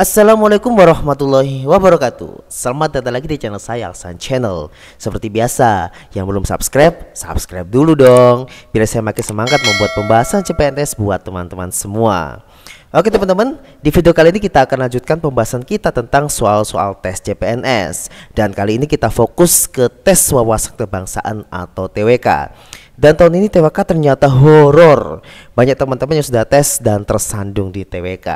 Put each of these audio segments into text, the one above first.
Assalamualaikum warahmatullahi wabarakatuh Selamat datang lagi di channel saya Alsan Channel Seperti biasa, yang belum subscribe, subscribe dulu dong Biar saya makin semangat membuat pembahasan CPNS buat teman-teman semua Oke teman-teman, di video kali ini kita akan lanjutkan pembahasan kita tentang soal-soal tes CPNS Dan kali ini kita fokus ke tes wawasan kebangsaan atau TWK dan tahun ini TWK ternyata horor. Banyak teman-teman yang sudah tes dan tersandung di TWK.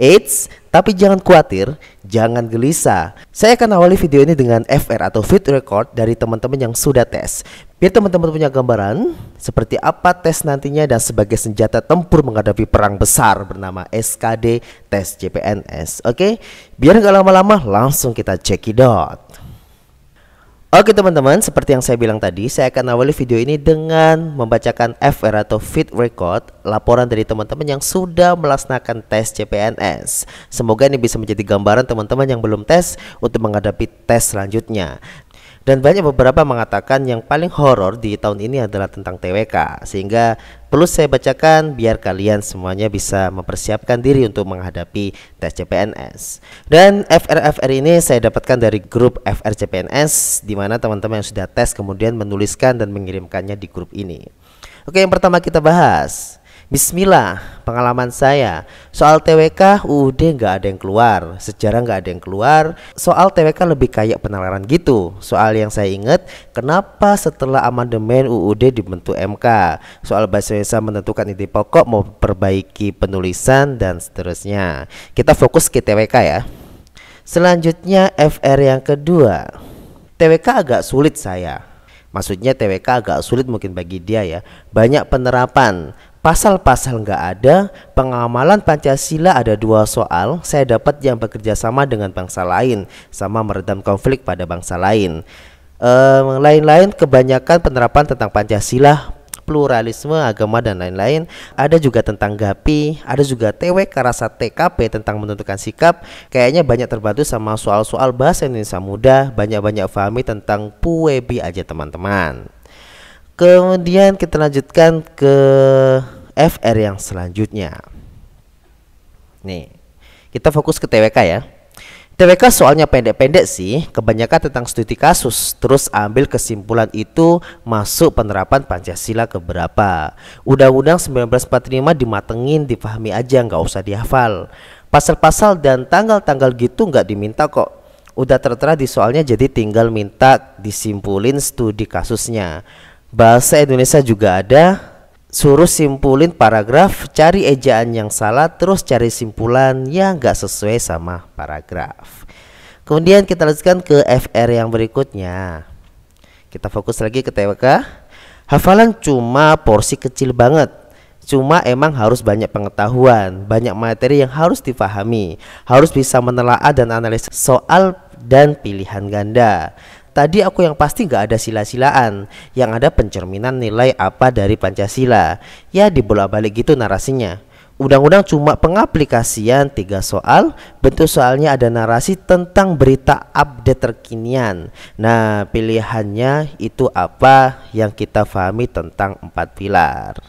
Eits, tapi jangan khawatir, jangan gelisah. Saya akan awali video ini dengan FR atau fit record dari teman-teman yang sudah tes. Biar teman-teman punya gambaran seperti apa tes nantinya dan sebagai senjata tempur menghadapi perang besar bernama SKD tes CPNS. Oke, biar nggak lama-lama langsung kita cekidot. Oke teman-teman, seperti yang saya bilang tadi, saya akan awali video ini dengan membacakan FR atau Fit Record, laporan dari teman-teman yang sudah melaksanakan tes CPNS. Semoga ini bisa menjadi gambaran teman-teman yang belum tes untuk menghadapi tes selanjutnya. Dan banyak beberapa mengatakan yang paling horor di tahun ini adalah tentang TWK. Sehingga perlu saya bacakan biar kalian semuanya bisa mempersiapkan diri untuk menghadapi tes CPNS. Dan FRFR ini saya dapatkan dari grup FR CPNS di mana teman-teman yang sudah tes kemudian menuliskan dan mengirimkannya di grup ini. Oke, yang pertama kita bahas Bismillah, pengalaman saya. Soal TWK, UUD nggak ada yang keluar. Sejarah nggak ada yang keluar. Soal TWK lebih kayak penalaran gitu. Soal yang saya ingat, kenapa setelah amandemen UUD dibentuk MK? Soal bahasa Indonesia menentukan inti pokok, mau perbaiki penulisan, dan seterusnya. Kita fokus ke TWK ya. Selanjutnya FR yang kedua. TWK agak sulit saya. Maksudnya TWK agak sulit mungkin bagi dia ya. Banyak penerapan, Pasal-pasal nggak ada, pengamalan Pancasila ada dua soal, saya dapat yang bekerja sama dengan bangsa lain, sama meredam konflik pada bangsa lain. lain lain-lain kebanyakan penerapan tentang Pancasila, pluralisme agama dan lain-lain. Ada juga tentang GAPI, ada juga TWK rasa TKP tentang menentukan sikap. Kayaknya banyak terbantu sama soal-soal bahasa Indonesia muda, banyak-banyak fahami tentang Puebi aja teman-teman. Kemudian kita lanjutkan ke FR yang selanjutnya. Nih, kita fokus ke TWK ya. TWK soalnya pendek-pendek sih, kebanyakan tentang studi kasus, terus ambil kesimpulan itu masuk penerapan Pancasila ke berapa. Undang-Undang 1945 dimatengin, dipahami aja, nggak usah dihafal. Pasal-pasal dan tanggal-tanggal gitu nggak diminta kok. Udah tertera di soalnya jadi tinggal minta disimpulin studi kasusnya bahasa Indonesia juga ada suruh simpulin paragraf cari ejaan yang salah terus cari simpulan yang nggak sesuai sama paragraf kemudian kita lanjutkan ke FR yang berikutnya kita fokus lagi ke TWK hafalan cuma porsi kecil banget Cuma emang harus banyak pengetahuan, banyak materi yang harus difahami, harus bisa menelaah dan analisis soal dan pilihan ganda. Tadi aku yang pasti nggak ada sila-silaan, yang ada pencerminan nilai apa dari Pancasila. Ya dibolak-balik gitu narasinya. Undang-undang cuma pengaplikasian tiga soal, bentuk soalnya ada narasi tentang berita update terkinian. Nah, pilihannya itu apa yang kita pahami tentang empat pilar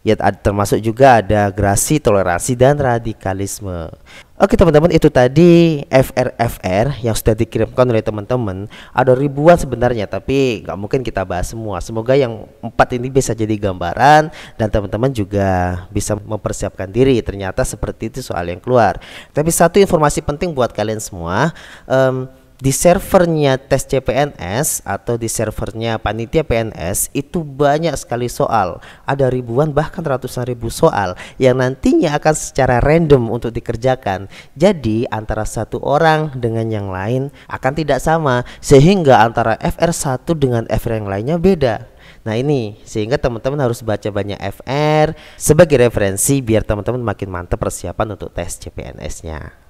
ya termasuk juga ada grasi, toleransi dan radikalisme. Oke teman-teman itu tadi FRFR yang sudah dikirimkan oleh teman-teman Ada ribuan sebenarnya tapi nggak mungkin kita bahas semua Semoga yang empat ini bisa jadi gambaran Dan teman-teman juga bisa mempersiapkan diri Ternyata seperti itu soal yang keluar Tapi satu informasi penting buat kalian semua um, di servernya tes CPNS atau di servernya panitia PNS itu banyak sekali soal ada ribuan bahkan ratusan ribu soal yang nantinya akan secara random untuk dikerjakan jadi antara satu orang dengan yang lain akan tidak sama sehingga antara FR1 dengan FR yang lainnya beda Nah ini sehingga teman-teman harus baca banyak FR sebagai referensi biar teman-teman makin mantap persiapan untuk tes CPNS-nya.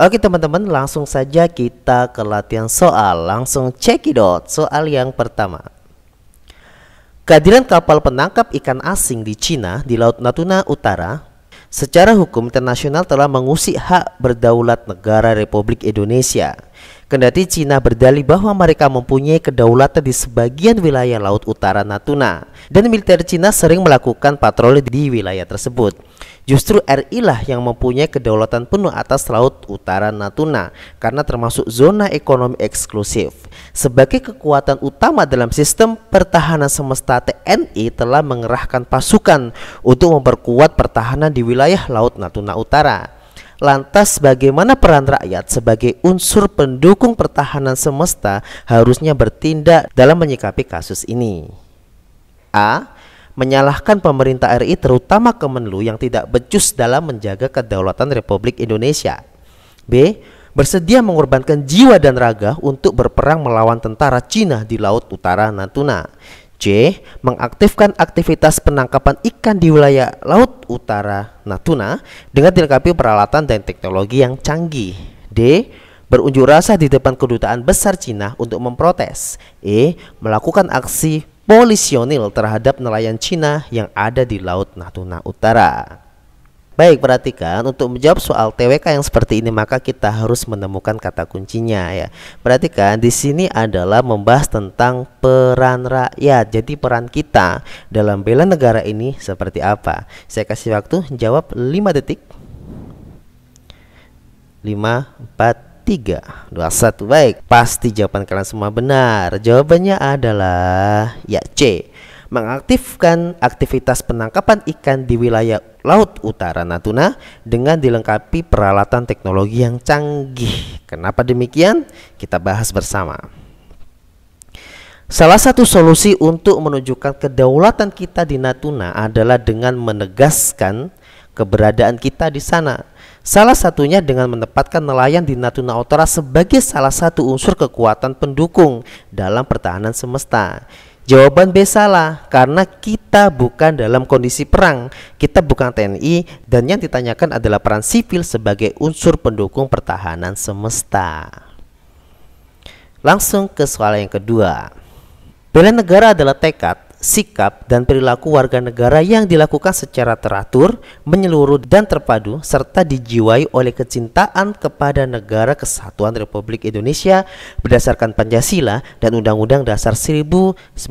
Oke teman-teman langsung saja kita ke latihan soal Langsung cekidot soal yang pertama Kehadiran kapal penangkap ikan asing di Cina di Laut Natuna Utara Secara hukum internasional telah mengusik hak berdaulat negara Republik Indonesia Kendati Cina berdalih bahwa mereka mempunyai kedaulatan di sebagian wilayah Laut Utara Natuna dan militer Cina sering melakukan patroli di wilayah tersebut. Justru RI lah yang mempunyai kedaulatan penuh atas Laut Utara Natuna karena termasuk zona ekonomi eksklusif. Sebagai kekuatan utama dalam sistem pertahanan semesta TNI telah mengerahkan pasukan untuk memperkuat pertahanan di wilayah Laut Natuna Utara. Lantas bagaimana peran rakyat sebagai unsur pendukung pertahanan semesta harusnya bertindak dalam menyikapi kasus ini? A. Menyalahkan pemerintah RI terutama Kemenlu yang tidak becus dalam menjaga kedaulatan Republik Indonesia. B. Bersedia mengorbankan jiwa dan raga untuk berperang melawan tentara Cina di Laut Utara Natuna. C. Mengaktifkan aktivitas penangkapan ikan di wilayah Laut Utara Natuna dengan dilengkapi peralatan dan teknologi yang canggih. D. Berunjuk rasa di depan kedutaan besar Cina untuk memprotes. E. Melakukan aksi polisionil terhadap nelayan Cina yang ada di Laut Natuna Utara. Baik, perhatikan untuk menjawab soal TWK yang seperti ini maka kita harus menemukan kata kuncinya ya. Perhatikan di sini adalah membahas tentang peran rakyat. Jadi peran kita dalam bela negara ini seperti apa? Saya kasih waktu jawab 5 detik. 5 4 3, 2, 1 Baik, pasti jawaban kalian semua benar Jawabannya adalah ya C mengaktifkan aktivitas penangkapan ikan di wilayah Laut Utara Natuna dengan dilengkapi peralatan teknologi yang canggih. Kenapa demikian? Kita bahas bersama. Salah satu solusi untuk menunjukkan kedaulatan kita di Natuna adalah dengan menegaskan keberadaan kita di sana. Salah satunya dengan menempatkan nelayan di Natuna Utara sebagai salah satu unsur kekuatan pendukung dalam pertahanan semesta. Jawaban B salah karena kita bukan dalam kondisi perang, kita bukan TNI dan yang ditanyakan adalah peran sipil sebagai unsur pendukung pertahanan semesta. Langsung ke soal yang kedua. Bela negara adalah tekad sikap dan perilaku warga negara yang dilakukan secara teratur, menyeluruh dan terpadu serta dijiwai oleh kecintaan kepada negara kesatuan Republik Indonesia berdasarkan Pancasila dan Undang-Undang Dasar 1945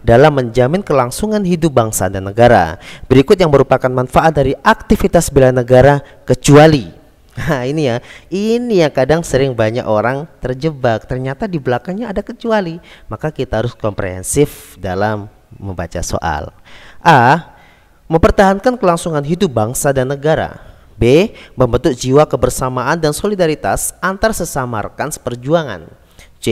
dalam menjamin kelangsungan hidup bangsa dan negara. Berikut yang merupakan manfaat dari aktivitas bela negara kecuali Nah ini ya, ini yang kadang sering banyak orang terjebak. Ternyata di belakangnya ada kecuali. Maka kita harus komprehensif dalam membaca soal. A. Mempertahankan kelangsungan hidup bangsa dan negara. B. Membentuk jiwa kebersamaan dan solidaritas antar sesama rekan seperjuangan. C.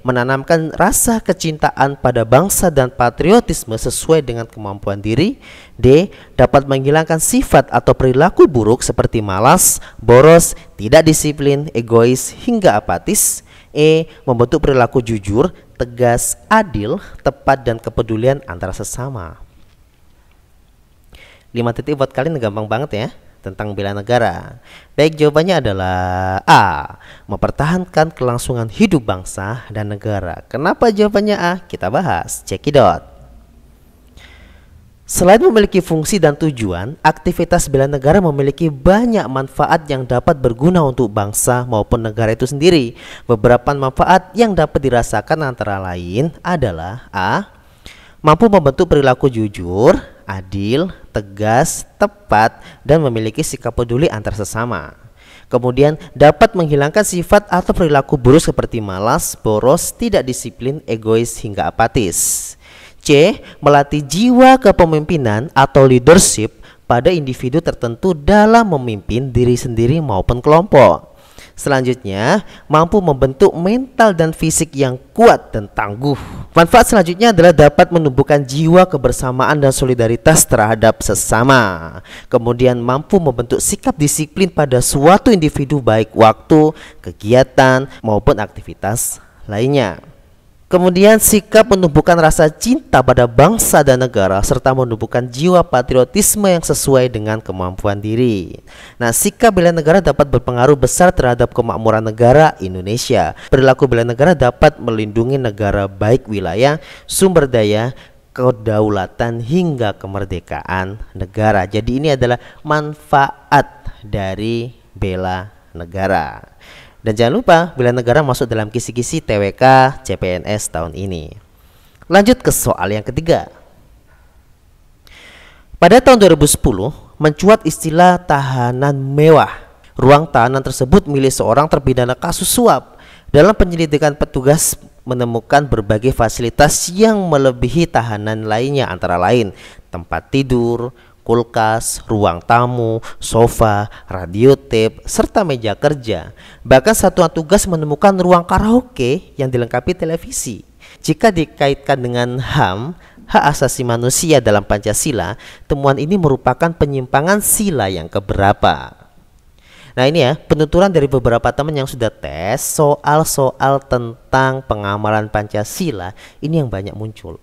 Menanamkan rasa kecintaan pada bangsa dan patriotisme sesuai dengan kemampuan diri. D. Dapat menghilangkan sifat atau perilaku buruk seperti malas, boros, tidak disiplin, egois, hingga apatis. E. Membentuk perilaku jujur, tegas, adil, tepat, dan kepedulian antara sesama. 5 titik buat kalian gampang banget ya tentang bela negara? Baik, jawabannya adalah A. Mempertahankan kelangsungan hidup bangsa dan negara. Kenapa jawabannya A? Kita bahas. Cekidot. Selain memiliki fungsi dan tujuan, aktivitas bela negara memiliki banyak manfaat yang dapat berguna untuk bangsa maupun negara itu sendiri. Beberapa manfaat yang dapat dirasakan antara lain adalah A. Mampu membentuk perilaku jujur adil, tegas, tepat, dan memiliki sikap peduli antar sesama. Kemudian dapat menghilangkan sifat atau perilaku buruk seperti malas, boros, tidak disiplin, egois, hingga apatis. C. Melatih jiwa kepemimpinan atau leadership pada individu tertentu dalam memimpin diri sendiri maupun kelompok. Selanjutnya, mampu membentuk mental dan fisik yang kuat dan tangguh. Manfaat selanjutnya adalah dapat menumbuhkan jiwa kebersamaan dan solidaritas terhadap sesama. Kemudian mampu membentuk sikap disiplin pada suatu individu baik waktu, kegiatan maupun aktivitas lainnya. Kemudian sikap menumbuhkan rasa cinta pada bangsa dan negara serta menumbuhkan jiwa patriotisme yang sesuai dengan kemampuan diri. Nah, sikap bela negara dapat berpengaruh besar terhadap kemakmuran negara Indonesia. Perilaku bela negara dapat melindungi negara baik wilayah, sumber daya, kedaulatan hingga kemerdekaan negara. Jadi ini adalah manfaat dari bela negara. Dan jangan lupa bila negara masuk dalam kisi-kisi TWK CPNS tahun ini. Lanjut ke soal yang ketiga. Pada tahun 2010, mencuat istilah tahanan mewah. Ruang tahanan tersebut milik seorang terpidana kasus suap. Dalam penyelidikan petugas menemukan berbagai fasilitas yang melebihi tahanan lainnya antara lain tempat tidur, kulkas, ruang tamu, sofa, radio tape, serta meja kerja. Bahkan satuan tugas menemukan ruang karaoke yang dilengkapi televisi. Jika dikaitkan dengan HAM, hak asasi manusia dalam Pancasila, temuan ini merupakan penyimpangan sila yang keberapa. Nah ini ya penuturan dari beberapa teman yang sudah tes soal-soal tentang pengamalan Pancasila ini yang banyak muncul.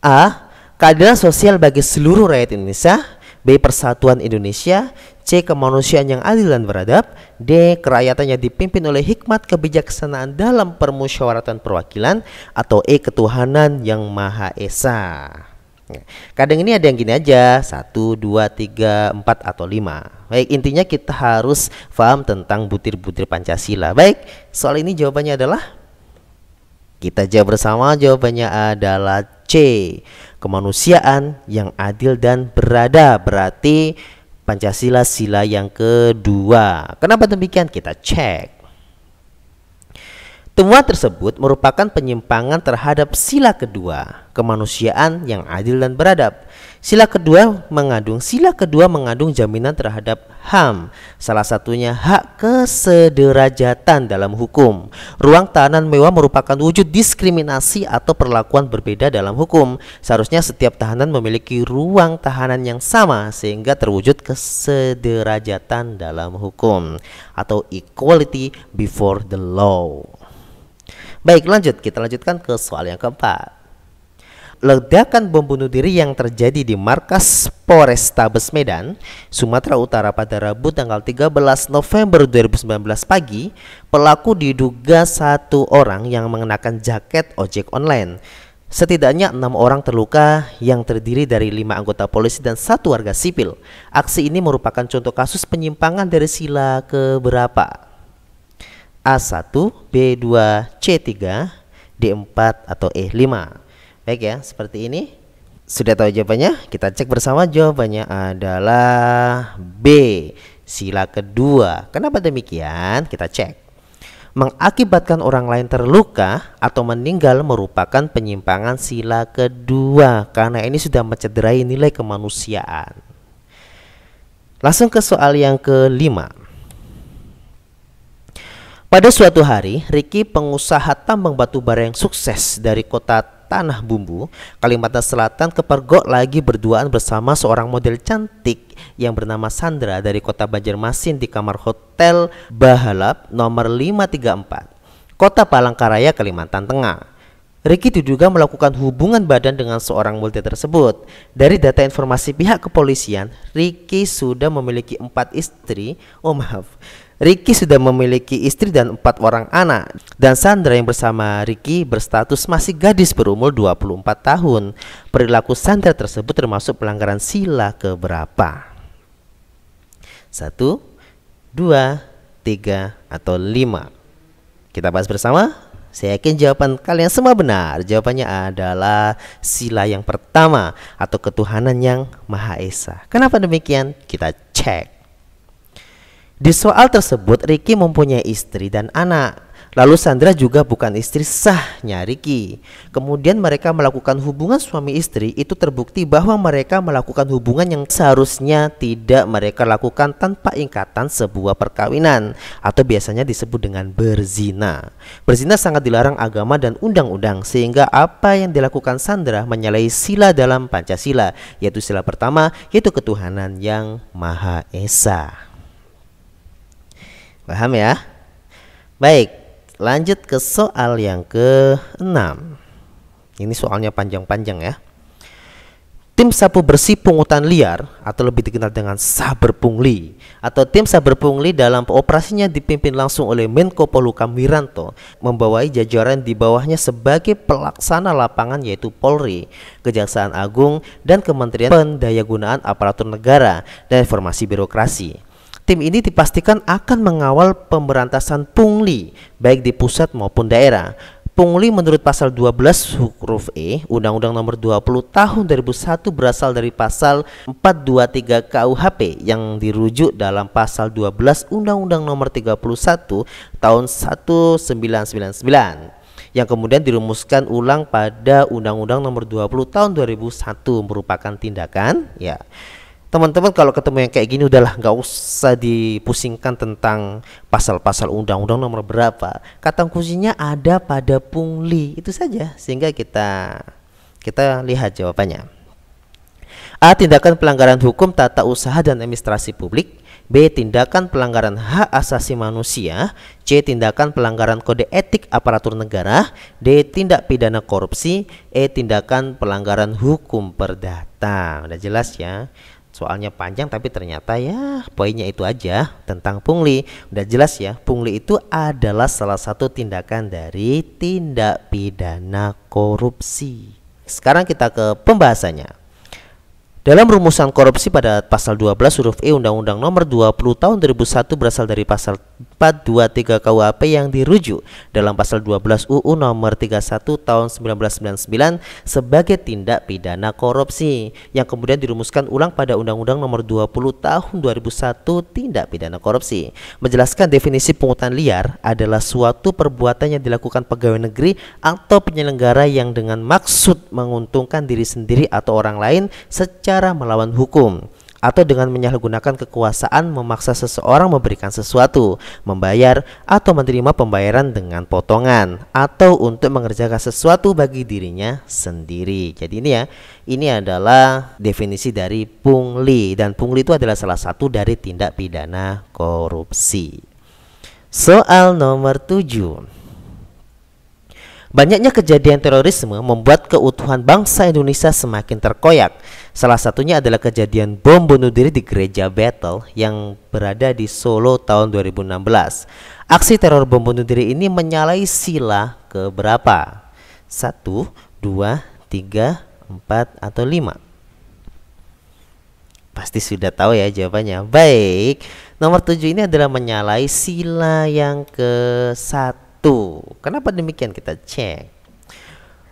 A. Keadilan sosial bagi seluruh rakyat Indonesia B. Persatuan Indonesia C. Kemanusiaan yang adil dan beradab D. kerakyatannya dipimpin oleh hikmat kebijaksanaan dalam permusyawaratan perwakilan Atau E. Ketuhanan yang Maha Esa ya. Kadang ini ada yang gini aja, 1, 2, 3, 4, atau 5 Baik, intinya kita harus paham tentang butir-butir Pancasila Baik, soal ini jawabannya adalah? Kita jawab bersama, jawabannya adalah C kemanusiaan yang adil dan berada berarti Pancasila sila yang kedua. Kenapa demikian? Kita cek. Temuan tersebut merupakan penyimpangan terhadap sila kedua, kemanusiaan yang adil dan beradab. Sila kedua mengandung sila kedua mengandung jaminan terhadap HAM, salah satunya hak kesederajatan dalam hukum. Ruang tahanan mewah merupakan wujud diskriminasi atau perlakuan berbeda dalam hukum. Seharusnya setiap tahanan memiliki ruang tahanan yang sama sehingga terwujud kesederajatan dalam hukum atau equality before the law. Baik, lanjut kita lanjutkan ke soal yang keempat. Ledakan bom bunuh diri yang terjadi di markas Polrestabes Medan, Sumatera Utara pada Rabu tanggal 13 November 2019 pagi, pelaku diduga satu orang yang mengenakan jaket ojek online. Setidaknya enam orang terluka yang terdiri dari lima anggota polisi dan satu warga sipil. Aksi ini merupakan contoh kasus penyimpangan dari sila keberapa. A1, B2, C3, D4 atau E5. Baik ya, seperti ini. Sudah tahu jawabannya? Kita cek bersama jawabannya adalah B. Sila kedua. Kenapa demikian? Kita cek. Mengakibatkan orang lain terluka atau meninggal merupakan penyimpangan sila kedua karena ini sudah mencederai nilai kemanusiaan. Langsung ke soal yang kelima. Pada suatu hari, Ricky pengusaha tambang batu bara yang sukses dari kota Tanah Bumbu, Kalimantan Selatan kepergok lagi berduaan bersama seorang model cantik yang bernama Sandra dari kota Banjarmasin di kamar hotel Bahalap nomor 534, kota Palangkaraya, Kalimantan Tengah. Ricky diduga melakukan hubungan badan dengan seorang multi tersebut. Dari data informasi pihak kepolisian, Ricky sudah memiliki empat istri, oh maaf, Ricky sudah memiliki istri dan empat orang anak dan Sandra yang bersama Ricky berstatus masih gadis berumur 24 tahun. Perilaku Sandra tersebut termasuk pelanggaran sila keberapa? Satu, dua, tiga, atau lima. Kita bahas bersama. Saya yakin jawaban kalian semua benar. Jawabannya adalah sila yang pertama atau ketuhanan yang Maha Esa. Kenapa demikian? Kita cek. Di soal tersebut, Ricky mempunyai istri dan anak. Lalu Sandra juga bukan istri sahnya Ricky. Kemudian mereka melakukan hubungan suami istri itu terbukti bahwa mereka melakukan hubungan yang seharusnya tidak mereka lakukan tanpa ingkatan sebuah perkawinan atau biasanya disebut dengan berzina. Berzina sangat dilarang agama dan undang-undang sehingga apa yang dilakukan Sandra menyalahi sila dalam Pancasila yaitu sila pertama yaitu ketuhanan yang Maha Esa. Paham ya? Baik, lanjut ke soal yang ke-6. Ini soalnya panjang-panjang ya. Tim sapu bersih pungutan liar atau lebih dikenal dengan Saber Pungli atau tim Saber Pungli dalam operasinya dipimpin langsung oleh Menko Polhukam Wiranto membawai jajaran di bawahnya sebagai pelaksana lapangan yaitu Polri, Kejaksaan Agung, dan Kementerian Pendayagunaan Aparatur Negara dan Informasi Birokrasi. Tim ini dipastikan akan mengawal pemberantasan pungli baik di pusat maupun daerah. Pungli menurut pasal 12 huruf E Undang-Undang Nomor 20 Tahun 2001 berasal dari pasal 423 KUHP yang dirujuk dalam pasal 12 Undang-Undang Nomor 31 Tahun 1999 yang kemudian dirumuskan ulang pada Undang-Undang Nomor 20 Tahun 2001 merupakan tindakan ya teman-teman kalau ketemu yang kayak gini udahlah nggak usah dipusingkan tentang pasal-pasal undang-undang nomor berapa kata kuncinya ada pada pungli itu saja sehingga kita kita lihat jawabannya A. Tindakan pelanggaran hukum tata usaha dan administrasi publik B. Tindakan pelanggaran hak asasi manusia C. Tindakan pelanggaran kode etik aparatur negara D. Tindak pidana korupsi E. Tindakan pelanggaran hukum perdata Udah jelas ya soalnya panjang tapi ternyata ya poinnya itu aja tentang pungli. Udah jelas ya, pungli itu adalah salah satu tindakan dari tindak pidana korupsi. Sekarang kita ke pembahasannya. Dalam rumusan korupsi pada pasal 12 huruf E Undang-Undang Nomor 20 Tahun 2001 berasal dari pasal 423 KUHP yang dirujuk dalam pasal 12 UU nomor 31 tahun 1999 sebagai tindak pidana korupsi yang kemudian dirumuskan ulang pada Undang-Undang nomor 20 tahun 2001 tindak pidana korupsi. Menjelaskan definisi pungutan liar adalah suatu perbuatan yang dilakukan pegawai negeri atau penyelenggara yang dengan maksud menguntungkan diri sendiri atau orang lain secara melawan hukum atau dengan menyalahgunakan kekuasaan memaksa seseorang memberikan sesuatu, membayar atau menerima pembayaran dengan potongan atau untuk mengerjakan sesuatu bagi dirinya sendiri. Jadi ini ya, ini adalah definisi dari pungli dan pungli itu adalah salah satu dari tindak pidana korupsi. Soal nomor 7. Banyaknya kejadian terorisme membuat keutuhan bangsa Indonesia semakin terkoyak. Salah satunya adalah kejadian bom bunuh diri di gereja Bethel yang berada di Solo tahun 2016. Aksi teror bom bunuh diri ini menyalahi sila ke berapa? Satu, dua, tiga, empat, atau lima? Pasti sudah tahu ya jawabannya. Baik, nomor tujuh ini adalah menyalahi sila yang ke satu. Kenapa demikian kita cek.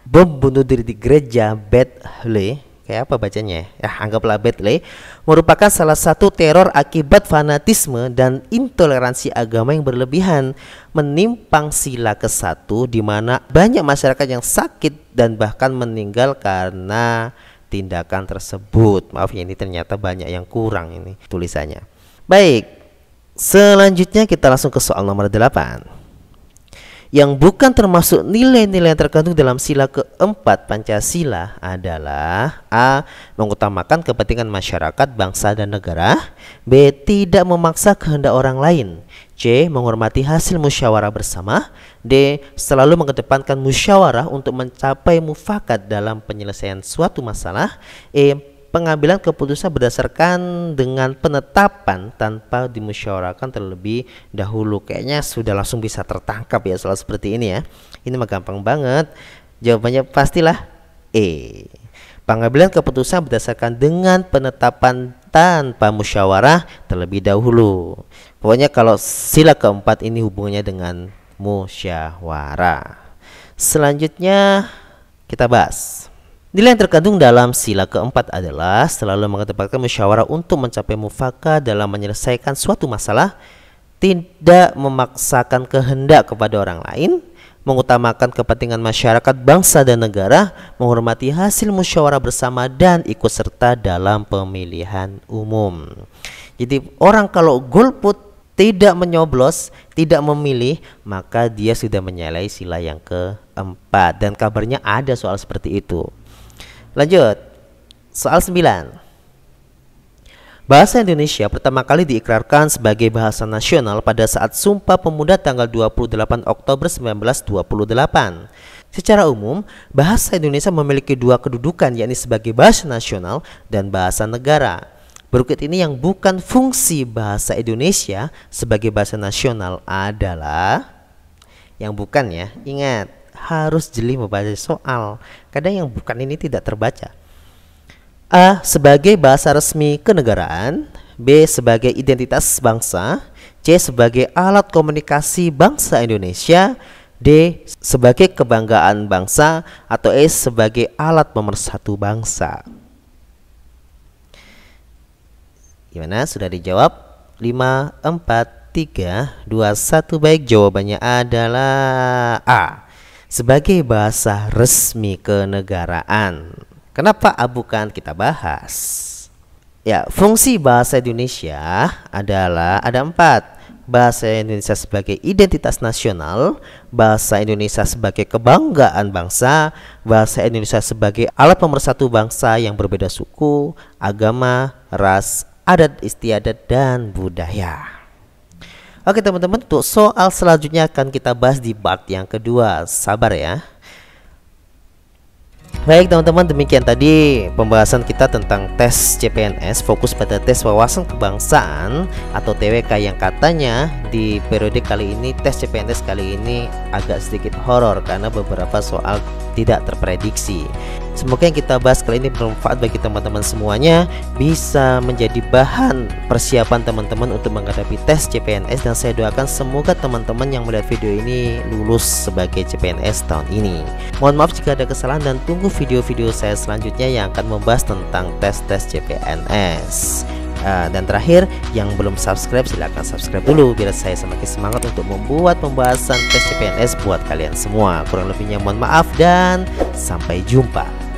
Bom bunuh diri di gereja Bethlehem kayak apa bacanya ya anggaplah Bethlehem merupakan salah satu teror akibat fanatisme dan intoleransi agama yang berlebihan menimpang sila ke satu di mana banyak masyarakat yang sakit dan bahkan meninggal karena tindakan tersebut maaf ini ternyata banyak yang kurang ini tulisannya baik selanjutnya kita langsung ke soal nomor 8 yang bukan termasuk nilai-nilai yang terkandung dalam sila keempat Pancasila adalah A. mengutamakan kepentingan masyarakat, bangsa, dan negara B. tidak memaksa kehendak orang lain C. menghormati hasil musyawarah bersama D. selalu mengedepankan musyawarah untuk mencapai mufakat dalam penyelesaian suatu masalah E pengambilan keputusan berdasarkan dengan penetapan tanpa dimusyawarahkan terlebih dahulu. Kayaknya sudah langsung bisa tertangkap ya soal seperti ini ya. Ini mah gampang banget. Jawabannya pastilah E. Pengambilan keputusan berdasarkan dengan penetapan tanpa musyawarah terlebih dahulu. Pokoknya kalau sila keempat ini hubungannya dengan musyawarah. Selanjutnya kita bahas Nilai yang terkandung dalam sila keempat adalah selalu mengetepatkan musyawarah untuk mencapai mufakat dalam menyelesaikan suatu masalah, tidak memaksakan kehendak kepada orang lain, mengutamakan kepentingan masyarakat, bangsa, dan negara, menghormati hasil musyawarah bersama, dan ikut serta dalam pemilihan umum. Jadi orang kalau golput tidak menyoblos, tidak memilih, maka dia sudah menyalahi sila yang keempat. Dan kabarnya ada soal seperti itu. Lanjut. Soal 9. Bahasa Indonesia pertama kali diikrarkan sebagai bahasa nasional pada saat Sumpah Pemuda tanggal 28 Oktober 1928. Secara umum, bahasa Indonesia memiliki dua kedudukan yakni sebagai bahasa nasional dan bahasa negara. Berikut ini yang bukan fungsi bahasa Indonesia sebagai bahasa nasional adalah yang bukan ya, ingat harus jeli membaca soal. Kadang yang bukan ini tidak terbaca. A. Sebagai bahasa resmi kenegaraan B. Sebagai identitas bangsa C. Sebagai alat komunikasi bangsa Indonesia D. Sebagai kebanggaan bangsa Atau E. Sebagai alat pemersatu bangsa Gimana? Sudah dijawab? 5, 4, 3, 2, 1 Baik jawabannya adalah A sebagai bahasa resmi kenegaraan. Kenapa ah, bukan kita bahas? Ya, fungsi bahasa Indonesia adalah ada empat. Bahasa Indonesia sebagai identitas nasional, bahasa Indonesia sebagai kebanggaan bangsa, bahasa Indonesia sebagai alat pemersatu bangsa yang berbeda suku, agama, ras, adat istiadat, dan budaya. Oke teman-teman, untuk soal selanjutnya akan kita bahas di part yang kedua. Sabar ya. Baik teman-teman, demikian tadi pembahasan kita tentang tes CPNS fokus pada tes wawasan kebangsaan atau TWK yang katanya di periode kali ini tes CPNS kali ini agak sedikit horor karena beberapa soal tidak terprediksi. Semoga yang kita bahas kali ini bermanfaat bagi teman-teman semuanya Bisa menjadi bahan persiapan teman-teman untuk menghadapi tes CPNS Dan saya doakan semoga teman-teman yang melihat video ini lulus sebagai CPNS tahun ini Mohon maaf jika ada kesalahan dan tunggu video-video saya selanjutnya yang akan membahas tentang tes-tes CPNS uh, ah, dan terakhir yang belum subscribe silahkan subscribe dulu biar saya semakin semangat untuk membuat pembahasan tes CPNS buat kalian semua kurang lebihnya mohon maaf dan sampai jumpa